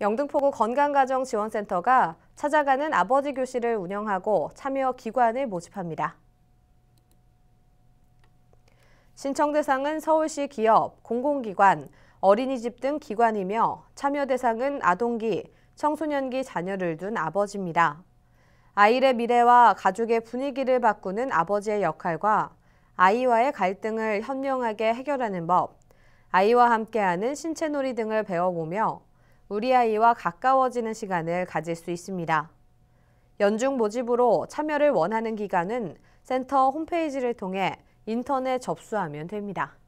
영등포구 건강가정지원센터가 찾아가는 아버지 교실을 운영하고 참여 기관을 모집합니다. 신청 대상은 서울시 기업, 공공기관, 어린이집 등 기관이며 참여 대상은 아동기, 청소년기 자녀를 둔 아버지입니다. 아이의 미래와 가족의 분위기를 바꾸는 아버지의 역할과 아이와의 갈등을 현명하게 해결하는 법, 아이와 함께하는 신체놀이 등을 배워보며 우리 아이와 가까워지는 시간을 가질 수 있습니다. 연중 모집으로 참여를 원하는 기관은 센터 홈페이지를 통해 인터넷 접수하면 됩니다.